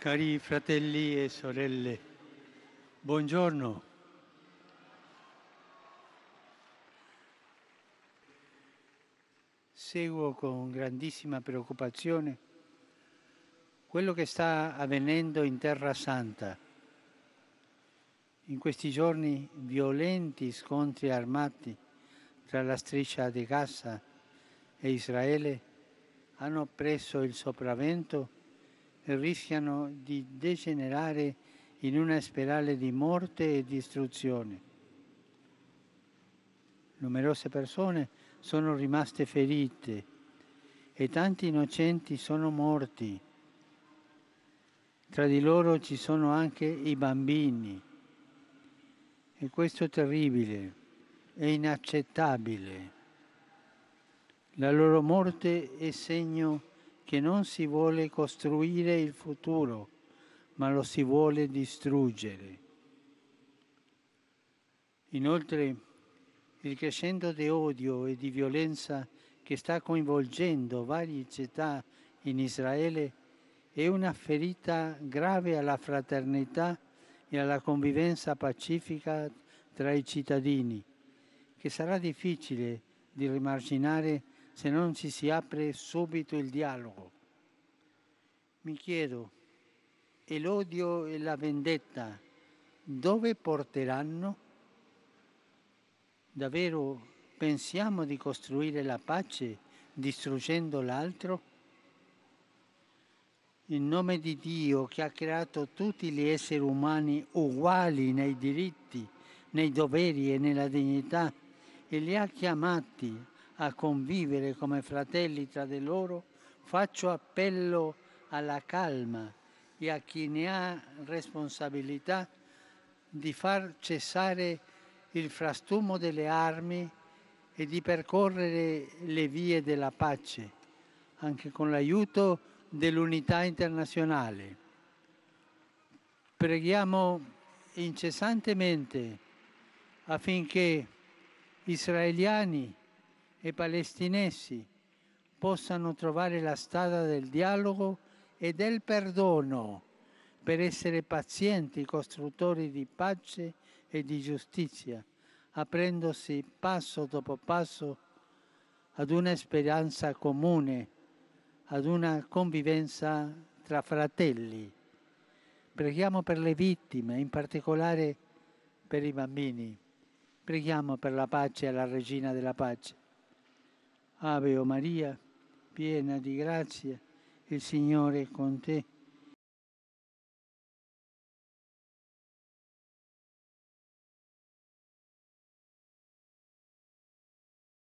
Cari fratelli e sorelle, buongiorno. Seguo con grandissima preoccupazione quello che sta avvenendo in Terra Santa. In questi giorni violenti scontri armati tra la striscia di Gaza e Israele hanno preso il sopravvento rischiano di degenerare in una spirale di morte e distruzione. Numerose persone sono rimaste ferite e tanti innocenti sono morti. Tra di loro ci sono anche i bambini. E questo è terribile, è inaccettabile. La loro morte è segno che non si vuole costruire il futuro, ma lo si vuole distruggere. Inoltre, il crescendo di odio e di violenza che sta coinvolgendo varie città in Israele è una ferita grave alla fraternità e alla convivenza pacifica tra i cittadini, che sarà difficile di rimarginare se non ci si apre subito il dialogo. Mi chiedo, e l'odio e la vendetta dove porteranno? Davvero pensiamo di costruire la pace distruggendo l'altro? In nome di Dio che ha creato tutti gli esseri umani uguali nei diritti, nei doveri e nella dignità e li ha chiamati a convivere come fratelli tra di loro, faccio appello alla calma e a chi ne ha responsabilità di far cessare il frastumo delle armi e di percorrere le vie della pace, anche con l'aiuto dell'unità internazionale. Preghiamo incessantemente affinché israeliani e palestinesi possano trovare la strada del dialogo e del perdono per essere pazienti costruttori di pace e di giustizia, aprendosi passo dopo passo ad una speranza comune, ad una convivenza tra fratelli. Preghiamo per le vittime, in particolare per i bambini. Preghiamo per la pace alla Regina della Pace. Ave o Maria, piena di grazia, il Signore è con te.